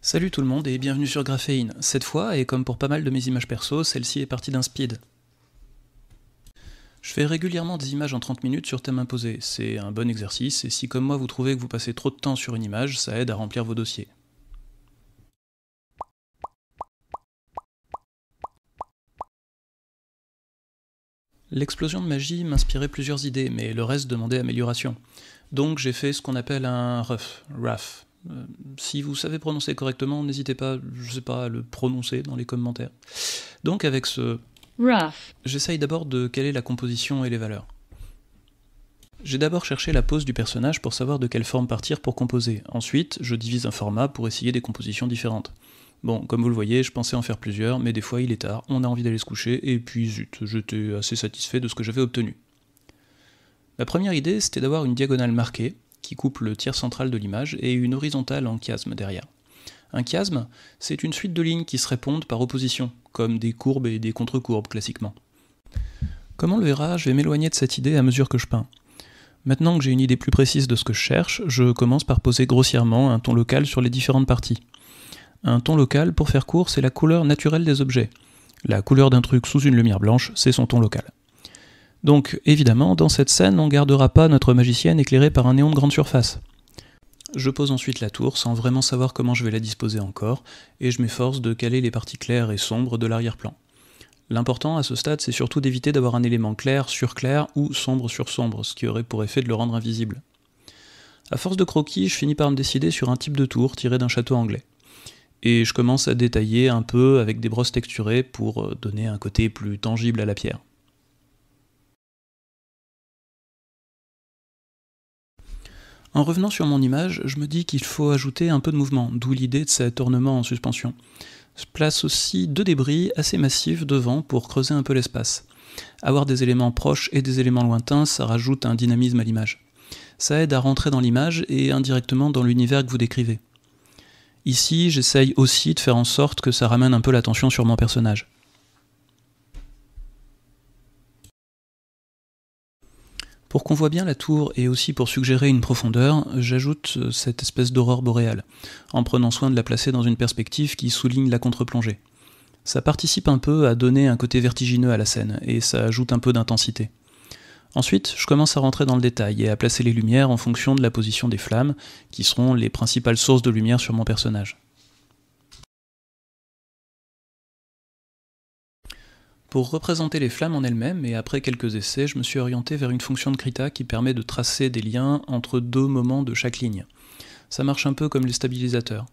Salut tout le monde et bienvenue sur Graphéine. Cette fois, et comme pour pas mal de mes images perso, celle-ci est partie d'un speed. Je fais régulièrement des images en 30 minutes sur thème imposé, c'est un bon exercice, et si comme moi vous trouvez que vous passez trop de temps sur une image, ça aide à remplir vos dossiers. L'explosion de magie m'inspirait plusieurs idées, mais le reste demandait amélioration. Donc j'ai fait ce qu'on appelle un rough, euh, si vous savez prononcer correctement, n'hésitez pas, je sais pas, à le prononcer dans les commentaires. Donc avec ce rough, j'essaye d'abord de quelle est la composition et les valeurs. J'ai d'abord cherché la pose du personnage pour savoir de quelle forme partir pour composer. Ensuite, je divise un format pour essayer des compositions différentes. Bon, comme vous le voyez, je pensais en faire plusieurs, mais des fois il est tard, on a envie d'aller se coucher, et puis zut, j'étais assez satisfait de ce que j'avais obtenu. La première idée, c'était d'avoir une diagonale marquée, qui coupe le tiers central de l'image, et une horizontale en chiasme derrière. Un chiasme, c'est une suite de lignes qui se répondent par opposition, comme des courbes et des contre-courbes classiquement. Comme on le verra, je vais m'éloigner de cette idée à mesure que je peins. Maintenant que j'ai une idée plus précise de ce que je cherche, je commence par poser grossièrement un ton local sur les différentes parties. Un ton local, pour faire court, c'est la couleur naturelle des objets. La couleur d'un truc sous une lumière blanche, c'est son ton local. Donc évidemment, dans cette scène, on gardera pas notre magicienne éclairée par un néon de grande surface. Je pose ensuite la tour sans vraiment savoir comment je vais la disposer encore, et je m'efforce de caler les parties claires et sombres de l'arrière-plan. L'important à ce stade, c'est surtout d'éviter d'avoir un élément clair sur clair ou sombre sur sombre, ce qui aurait pour effet de le rendre invisible. À force de croquis, je finis par me décider sur un type de tour tiré d'un château anglais. Et je commence à détailler un peu avec des brosses texturées pour euh, donner un côté plus tangible à la pierre. En revenant sur mon image, je me dis qu'il faut ajouter un peu de mouvement, d'où l'idée de cet ornement en suspension. Je place aussi deux débris assez massifs devant pour creuser un peu l'espace. Avoir des éléments proches et des éléments lointains, ça rajoute un dynamisme à l'image. Ça aide à rentrer dans l'image et indirectement dans l'univers que vous décrivez. Ici, j'essaye aussi de faire en sorte que ça ramène un peu l'attention sur mon personnage. Pour qu'on voit bien la tour et aussi pour suggérer une profondeur, j'ajoute euh, cette espèce d'aurore boréale, en prenant soin de la placer dans une perspective qui souligne la contre-plongée. Ça participe un peu à donner un côté vertigineux à la scène, et ça ajoute un peu d'intensité. Ensuite, je commence à rentrer dans le détail et à placer les lumières en fonction de la position des flammes, qui seront les principales sources de lumière sur mon personnage. Pour représenter les flammes en elles-mêmes, et après quelques essais, je me suis orienté vers une fonction de Krita qui permet de tracer des liens entre deux moments de chaque ligne. Ça marche un peu comme les stabilisateurs.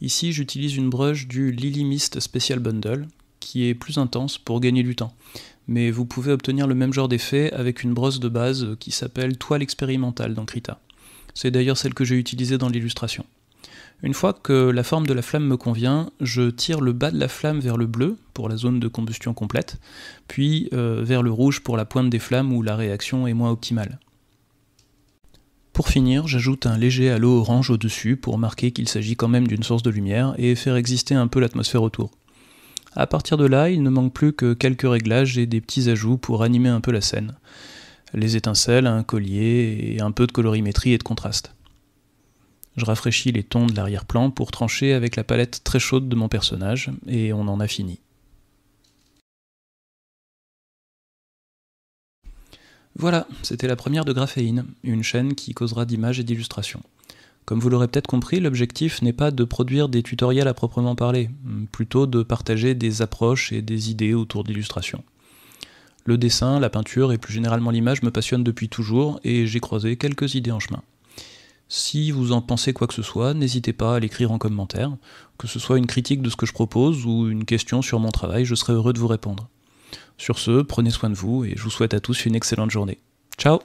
Ici, j'utilise une brush du Lily Mist Special Bundle, qui est plus intense pour gagner du temps. Mais vous pouvez obtenir le même genre d'effet avec une brosse de base qui s'appelle Toile expérimentale dans Krita. C'est d'ailleurs celle que j'ai utilisée dans l'illustration. Une fois que la forme de la flamme me convient, je tire le bas de la flamme vers le bleu pour la zone de combustion complète, puis euh, vers le rouge pour la pointe des flammes où la réaction est moins optimale. Pour finir, j'ajoute un léger halo orange au-dessus pour marquer qu'il s'agit quand même d'une source de lumière et faire exister un peu l'atmosphère autour. À partir de là, il ne manque plus que quelques réglages et des petits ajouts pour animer un peu la scène. Les étincelles, un collier et un peu de colorimétrie et de contraste. Je rafraîchis les tons de l'arrière-plan pour trancher avec la palette très chaude de mon personnage, et on en a fini. Voilà, c'était la première de Graphéine, une chaîne qui causera d'images et d'illustrations. Comme vous l'aurez peut-être compris, l'objectif n'est pas de produire des tutoriels à proprement parler, plutôt de partager des approches et des idées autour d'illustrations. Le dessin, la peinture et plus généralement l'image me passionnent depuis toujours et j'ai croisé quelques idées en chemin. Si vous en pensez quoi que ce soit, n'hésitez pas à l'écrire en commentaire, que ce soit une critique de ce que je propose ou une question sur mon travail, je serai heureux de vous répondre. Sur ce, prenez soin de vous et je vous souhaite à tous une excellente journée. Ciao